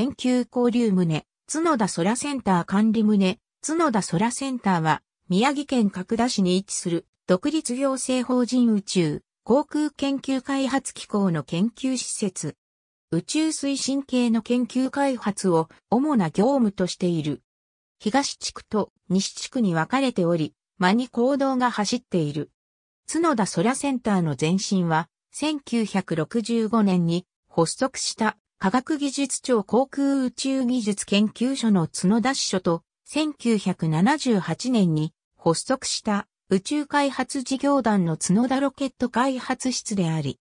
研究交流棟、角田空センター管理棟、角田空センターは、宮城県角田市に位置する、独立行政法人宇宙、航空研究開発機構の研究施設。宇宙推進系の研究開発を主な業務としている。東地区と西地区に分かれており、間に行動が走っている。角田空センターの前身は、1965年に発足した科学技術庁航空宇宙技術研究所の角田支所と1978年に発足した宇宙開発事業団の角田ロケット開発室であり、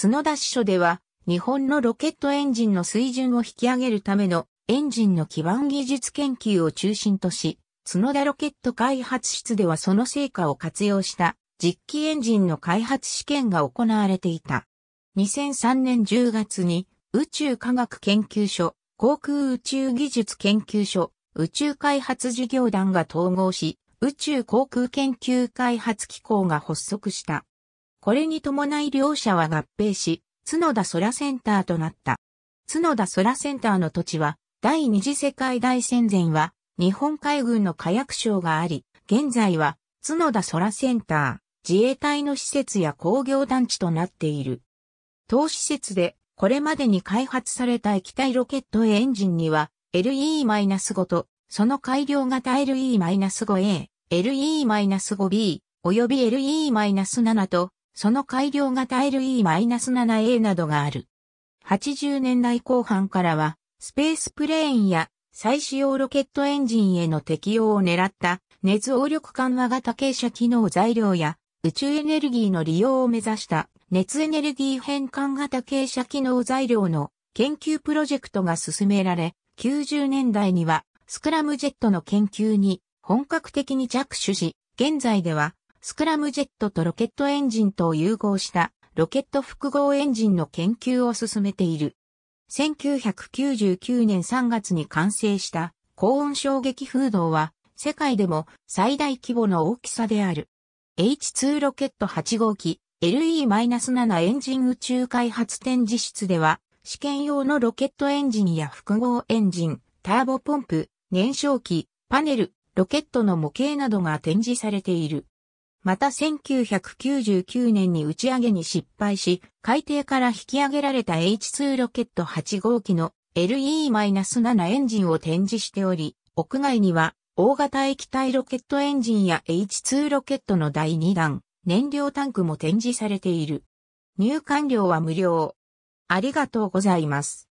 角田支所では日本のロケットエンジンの水準を引き上げるためのエンジンの基盤技術研究を中心とし、角田ロケット開発室ではその成果を活用した実機エンジンの開発試験が行われていた。2003年10月に宇宙科学研究所、航空宇宙技術研究所、宇宙開発事業団が統合し、宇宙航空研究開発機構が発足した。これに伴い両社は合併し、角田空センターとなった。角田空センターの土地は、第二次世界大戦前は、日本海軍の火薬省があり、現在は、角田空センター、自衛隊の施設や工業団地となっている。当施設でこれまでに開発された液体ロケットエンジンには LE-5 とその改良型 LE-5A、LE-5B 及び LE-7 とその改良型 LE-7A などがある。80年代後半からはスペースプレーンや再使用ロケットエンジンへの適用を狙った熱応力緩和型傾斜機能材料や宇宙エネルギーの利用を目指した熱エネルギー変換型傾斜機能材料の研究プロジェクトが進められ、90年代にはスクラムジェットの研究に本格的に着手し、現在ではスクラムジェットとロケットエンジンとを融合したロケット複合エンジンの研究を進めている。1999年3月に完成した高温衝撃風洞は世界でも最大規模の大きさである。H2 ロケット8号機 LE-7 エンジン宇宙開発展示室では、試験用のロケットエンジンや複合エンジン、ターボポンプ、燃焼機、パネル、ロケットの模型などが展示されている。また1999年に打ち上げに失敗し、海底から引き上げられた H2 ロケット8号機の LE-7 エンジンを展示しており、屋外には大型液体ロケットエンジンや H2 ロケットの第2弾、燃料タンクも展示されている。入館料は無料。ありがとうございます。